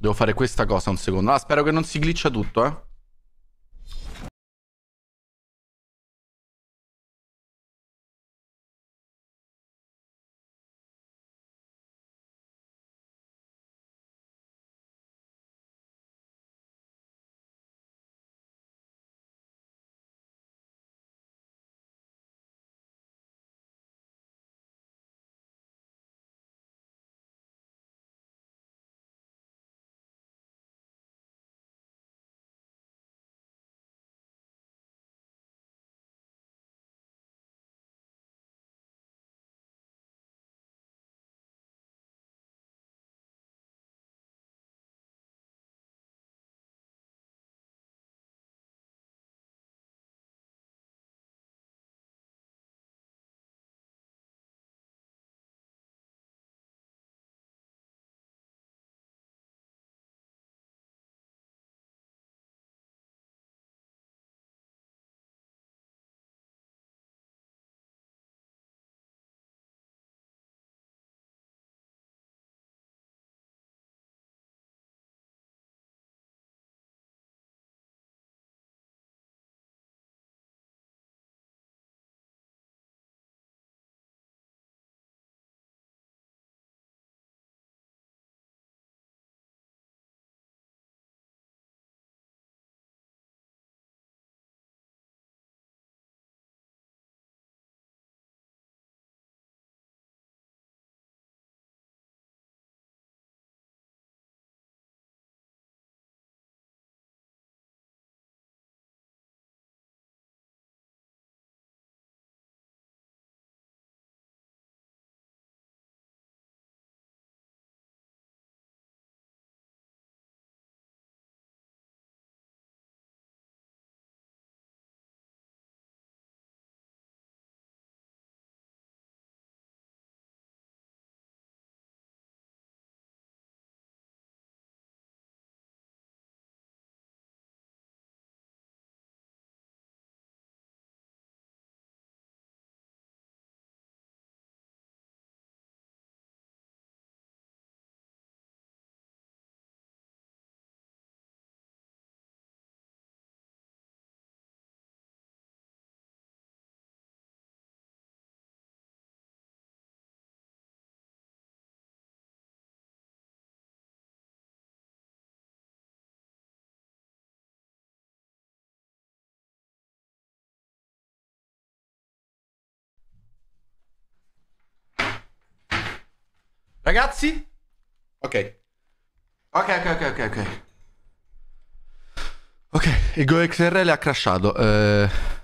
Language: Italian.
Devo fare questa cosa un secondo. Ah, spero che non si glitcha tutto, eh. Ragazzi? Ok. Ok, ok, ok, ok. Ok, okay. il GoXRL ha crashato. Eh...